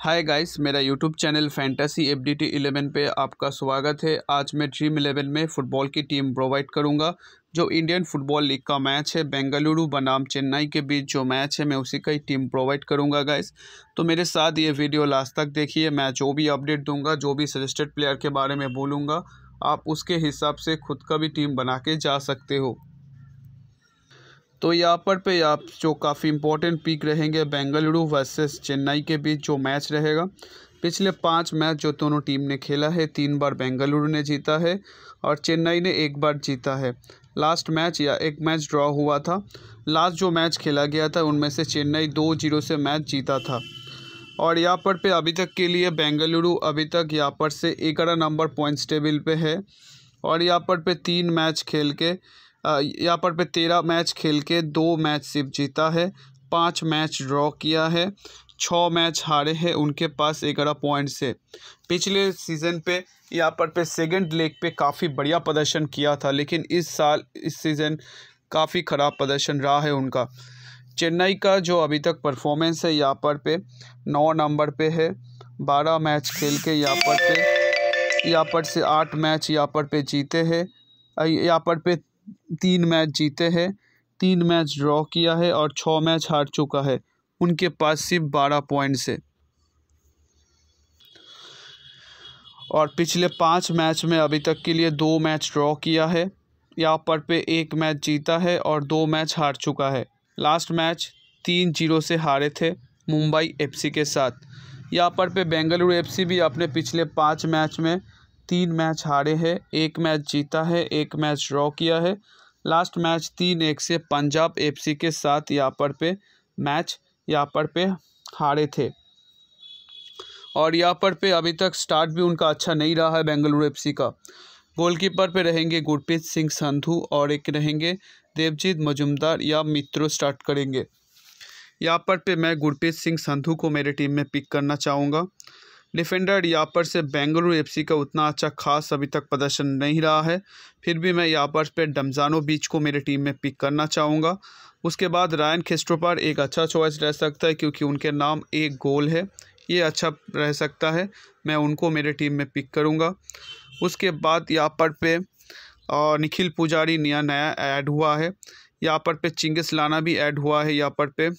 हाय guys मेरा YouTube channel fantasy F D T eleven पर आपका स्वागत है आज मैं ड्रीम इलेवन में फ़ुटबॉल की टीम प्रोवाइड करूंगा जो इंडियन फुटबॉल लीग का मैच है बेंगलुरु बनाम चेन्नई के बीच जो मैच है मैं उसी का ही टीम प्रोवाइड करूंगा गाइस तो मेरे साथ ये वीडियो लास्ट तक देखिए मैं जो भी अपडेट दूँगा जो भी सजेस्टेड प्लेयर के बारे में बोलूँगा आप उसके हिसाब से खुद का भी टीम बना के जा सकते हो तो यहाँ पर पे आप जो काफ़ी इंपॉर्टेंट पिक रहेंगे बेंगलुरु वर्सेस चेन्नई के बीच जो मैच रहेगा पिछले पाँच मैच जो दोनों टीम ने खेला है तीन बार बेंगलुरु ने जीता है और चेन्नई ने एक बार जीता है लास्ट मैच या एक मैच ड्रॉ हुआ था लास्ट जो मैच खेला गया था उनमें से चेन्नई दो जीरो से मैच जीता था और यहाँ पर पे अभी तक के लिए बेंगलुरु अभी तक यहाँ पर से ग्यारह नंबर पॉइंट्स टेबल पे है और यहाँ पर पे तीन मैच खेल के यहाँ पर पे तेरह मैच खेल के दो मैच सिर्फ जीता है पाँच मैच ड्रॉ किया है छः मैच हारे हैं उनके पास ग्यारह पॉइंट से पिछले सीज़न पे यहाँ पर पे सेकंड लेग पे काफ़ी बढ़िया प्रदर्शन किया था लेकिन इस साल इस सीज़न काफ़ी ख़राब प्रदर्शन रहा है उनका चेन्नई का जो अभी तक परफॉर्मेंस है यहाँ पर पे नौ नंबर पे है बारह मैच खेल के यहाँ पर पे यहाँ पर से आठ मैच यहाँ पर पे जीते हैं यहाँ पर पे तीन मैच जीते हैं तीन मैच ड्रॉ किया है और छः मैच हार चुका है उनके पास सिर्फ बारह पॉइंट्स है और पिछले पाँच मैच में अभी तक के लिए दो मैच ड्रॉ किया है यहाँ पर पे एक मैच जीता है और दो मैच हार चुका है लास्ट मैच तीन जीरो से हारे थे मुंबई एफसी के साथ यहाँ पर पे बेंगलुरु एफसी भी अपने पिछले पाँच मैच में तीन मैच हारे हैं एक मैच जीता है एक मैच ड्रॉ किया है लास्ट मैच तीन एक से पंजाब एफसी के साथ यहाँ पर पे मैच यहाँ पर पे हारे थे और यहाँ पर पे अभी तक स्टार्ट भी उनका अच्छा नहीं रहा है बेंगलुरु एफसी का गोलकीपर पे रहेंगे गुरप्रीत सिंह संधू और एक रहेंगे देवजीत मजुमदार या मित्रो स्टार्ट करेंगे यहाँ पर पे मैं गुरप्रीत सिंह संधू को मेरे टीम में पिक करना चाहूँगा डिफेंडर यहाँ पर से बेंगलुरु एफसी का उतना अच्छा खास अभी तक प्रदर्शन नहीं रहा है फिर भी मैं यहाँ पर पे डमजानो बीच को मेरे टीम में पिक करना चाहूँगा उसके बाद रायन खेस्ट्रोपार एक अच्छा चॉइस रह सकता है क्योंकि उनके नाम एक गोल है ये अच्छा रह सकता है मैं उनको मेरे टीम में पिक करूँगा उसके बाद यहाँ पर पे और निखिल पुजारी नया नया ऐड हुआ है यहाँ पर पे चिंगस लाना भी ऐड हुआ है यहाँ पर पे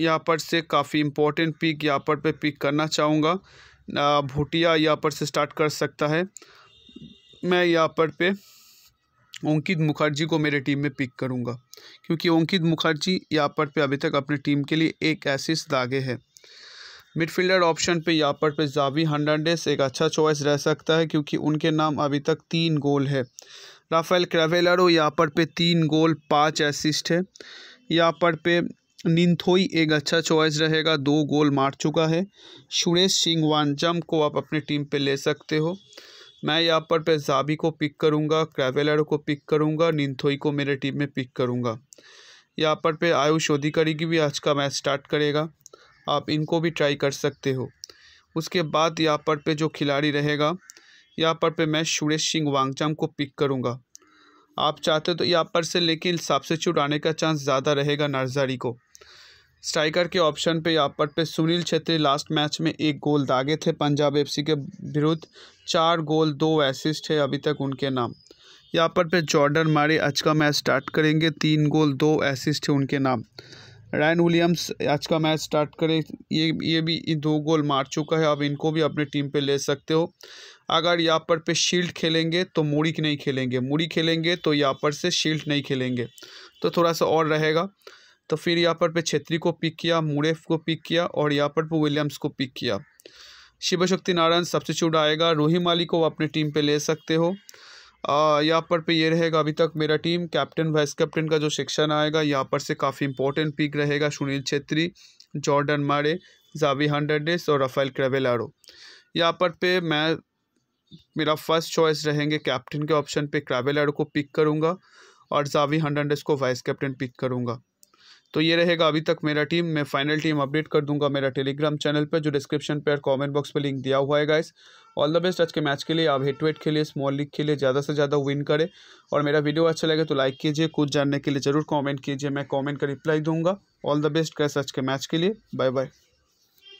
यहाँ पर से काफ़ी इम्पोर्टेंट पिक यहाँ पर पे पिक करना चाहूँगा भुटिया यहाँ पर से स्टार्ट कर सकता है मैं यहाँ पर पे अंकित मुखर्जी को मेरे टीम में पिक करूँगा क्योंकि अंकित मुखर्जी यहाँ पर पे अभी तक अपनी टीम के लिए एक एसिस दागे है मिडफील्डर ऑप्शन पे यहाँ पर पे जावी हंड्रेस एक अच्छा चॉइस रह सकता है क्योंकि उनके नाम अभी तक तीन गोल है राफेल क्रेवेलरो यहाँ पर पे तीन गोल पाँच असिस्ट है यहाँ पर पे निन्थोई एक अच्छा चॉइस रहेगा दो गोल मार चुका है सुरेश सिंह वानजम को आप अपनी टीम पे ले सकते हो मैं यहाँ पर पे जाबी को पिक करूँगा क्रैवेलर को पिक करूँगा निन्थोई को मेरे टीम में पिक करूँगा यहाँ पर पे आयुष अधिकारी की भी आज का मैच स्टार्ट करेगा आप इनको भी ट्राई कर सकते हो उसके बाद यहाँ पर पे जो खिलाड़ी रहेगा यहाँ पर पे मैं सुरेश सिंह वांगचाम को पिक करूँगा आप चाहते हो तो यहाँ पर से लेकिन सबसे आने का चांस ज़्यादा रहेगा नर्जरी को स्ट्राइकर के ऑप्शन पे यहाँ पर पे सुनील छेत्री लास्ट मैच में एक गोल दागे थे पंजाब एफसी के विरुद्ध चार गोल दो एसिस्ट है अभी तक उनके नाम यहाँ पर पे जॉर्डन मारे आज का मैच स्टार्ट करेंगे तीन गोल दो एसिस्ट है उनके नाम रैन विलियम्स आज का मैच स्टार्ट करे ये ये भी दो गोल मार चुका है अब इनको भी अपने टीम पे ले सकते हो अगर यहाँ पर पे शील्ड खेलेंगे तो मुड़ी नहीं खेलेंगे मूड़ी खेलेंगे तो यहाँ पर से शील्ड नहीं खेलेंगे तो थोड़ा सा और रहेगा तो फिर यहाँ पर पे छेत्री को पिक किया मुड़ेफ को पिक किया और यहाँ पर पे विलियम्स को पिक किया शिव शक्ति नारायण सब्सिट्यूट आएगा रोहिम माली को अपने टीम पे ले सकते हो यहाँ पर पे ये रहेगा अभी तक मेरा टीम कैप्टन वाइस कैप्टन का जो सेक्शन आएगा यहाँ पर से काफ़ी इंपॉर्टेंट पिक रहेगा Sunil Chhetri Jordan Murray Xavi हंड्रेडेस और रफेल क्रेवेलारो यहाँ पर पे मैं मेरा फर्स्ट चॉइस रहेंगे कैप्टन के ऑप्शन पे क्रेवेलारो को पिक करूँगा और जावी हंड्रेडेस को वाइस कैप्टन पिक करूँगा तो ये रहेगा अभी तक मेरा टीम मैं फाइनल टीम अपडेट कर दूंगा मेरा टेलीग्राम चैनल पर जो डिस्क्रिप्शन पर कमेंट बॉक्स पर लिंक दिया हुआ है गाइस ऑल द बेस्ट आज के मैच के लिए आप हेट वेट खेलिए स्मॉल लीग खेलिए ज़्यादा से ज़्यादा विन करें और मेरा वीडियो अच्छा लगे तो लाइक कीजिए कुछ जानने के लिए ज़रूर कॉमेंट कीजिए मैं कॉमेंट का रिप्लाई दूँगा ऑल द बेस्ट गैस आज के मैच के लिए बाय बाय